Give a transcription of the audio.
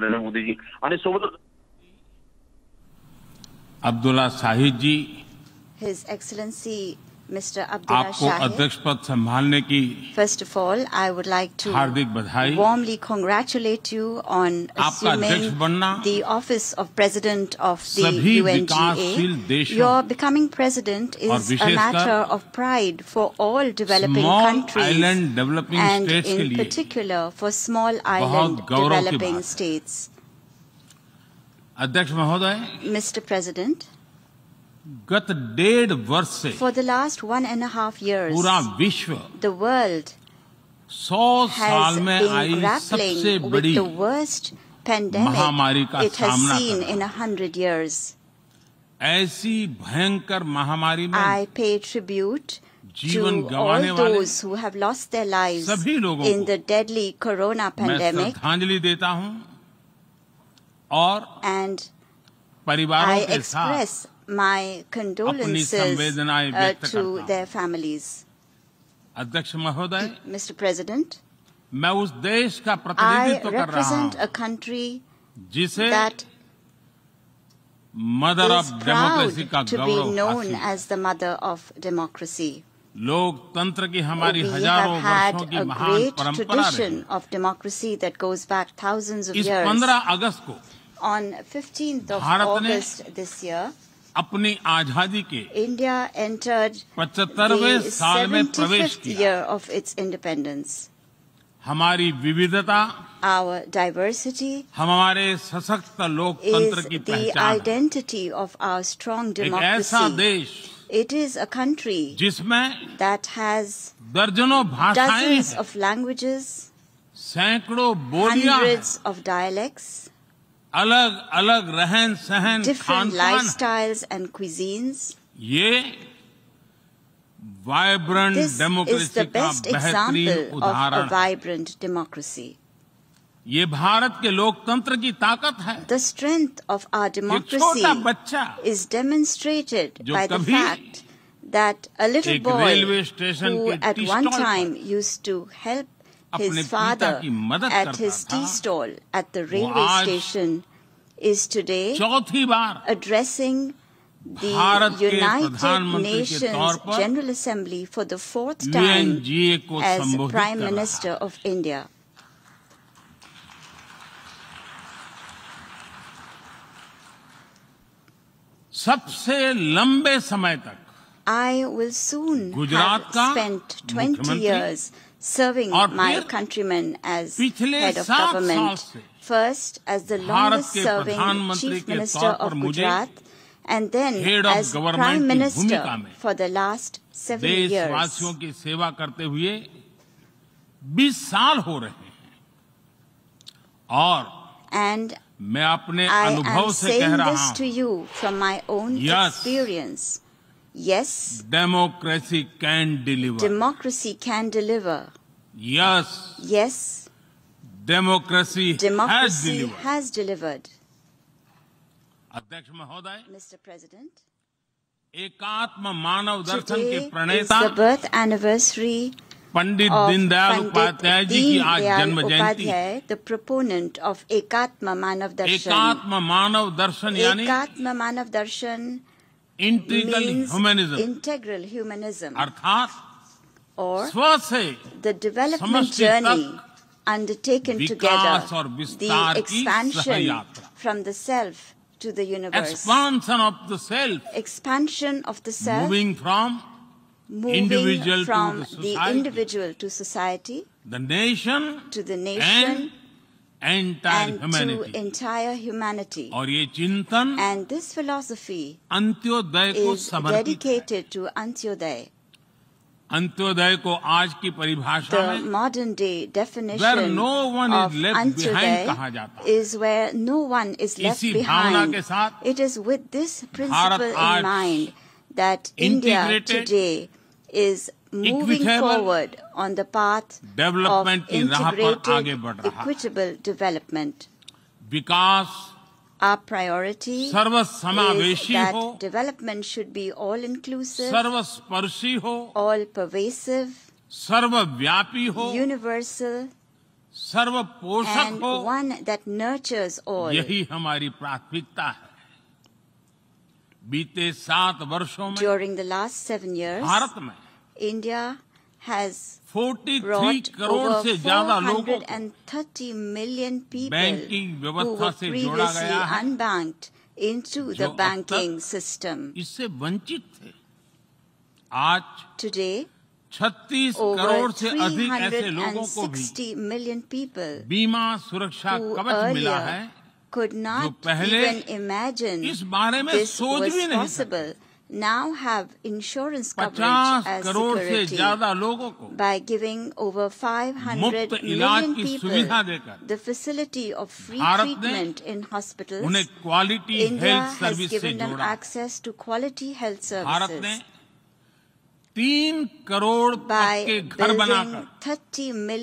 नरेंद्र मोदी जी आणि सोबत Abdulla Shahid ji his Excellency Mr. Abdullah आपको अध्यक्ष पद संभालने की First of all, I would like to हार्दिक बधाई warmly congratulate you on assuming the office of President of the UNGA. Your becoming president is a matter of pride for all developing countries developing and in particular for small island developing states. अध्यक्ष महोदय Mr. President, गत डेढ़ वर्ष से for the last one and half year पूरा विश्व the world सौ साल में आई सबसे बड़ी वर्स्ट महामारी का सामना seen इन हंड्रेड ईयर्स ऐसी भयंकर महामारी में आई पे ट्रिब्यूट जीवन गवाने वाले सभी लोगों in the deadly corona pandemic श्रद्धांजलि देता हूं और एंड परिवार के साथ my condolences uh, to their families. Mr. President, I represent a country that mother is of democracy proud to be known as the mother of democracy. We have had a great tradition of democracy that goes back thousands of years. on 15th of August this year अपनी आजादी के India entered पचहत्तरवे साल में प्रवेश किया of its independence हमारी विविधता our diversity हमारे सशक्त लोकतंत्र की पहचान identity of our strong democracy ऐसा देश इट इज अ कंट्री जिसमें दैट हैज दर्जनों भाषाएं ऑफ लैंग्वेजेस सैकड़ों बोलियां ऑफ of अलग अलग रहन सहन different life styles and cuisines ये वाइब्रेंट डेमोक्रेसी का बेहतरीन उदाहरण वाइब्रेंट डेमोक्रेसी ये भारत के लोकतंत्र की ताकत है the strength of our democracy बच्चा is demonstrated by the fact that a little boy who at one time used to his father at his tea stall at the railway station is today addressing the United Nations General Assembly for the fourth time as Prime Minister of India. I will soon have spent 20 years serving my countrymen as head of government. First, as the longest serving Chief Minister of Gujarat, and then as Prime Minister for the last seven years. And I am saying this to you from my own experience. Yes. Democracy can deliver. Democracy can deliver. Yes. Yes. Democracy, democracy has delivered. Has delivered. Mr. President, today is the birth anniversary Pandit Dindayal Upadhyay ji की the proponent of Ekatma Manav Darshan. Ekatma Manav Darshan यानी Ekatma Manav Darshan integral humanism integral humanism अर्थात or the development journey undertaken together the expansion from the self to the universe expansion of the self expansion of the self moving from moving individual from the individual to society the nation to the nation entire and humanity. to entire humanity. और ये चिंतन and this philosophy Antyodaya को समर्पित dedicated to Antyoday. Antyodaya को आज की परिभाषा में modern day definition no one is left behind कहा जाता है is where no one is left behind के साथ it is with this principle in mind that India today is moving forward on the path of integrated, equitable development. Our priority is that development should be all-inclusive, all-pervasive, universal, and one that nurtures all. During the last seven years, India has 43 crore से ज्यादा लोगों को million banking व्यवस्था से जोड़ा गया है unbanked into the banking system. इससे वंचित थे आज Today, 36 करोड़ से अधिक ऐसे लोगों को भी million people बीमा सुरक्षा कवच मिला है could not जो पहले even imagine इस बारे में सोच भी नहीं possible. now have insurance coverage as security by giving over 500 million people the facility of free treatment in hospitals. India has given them access to quality health services. तीन crore by building 30 million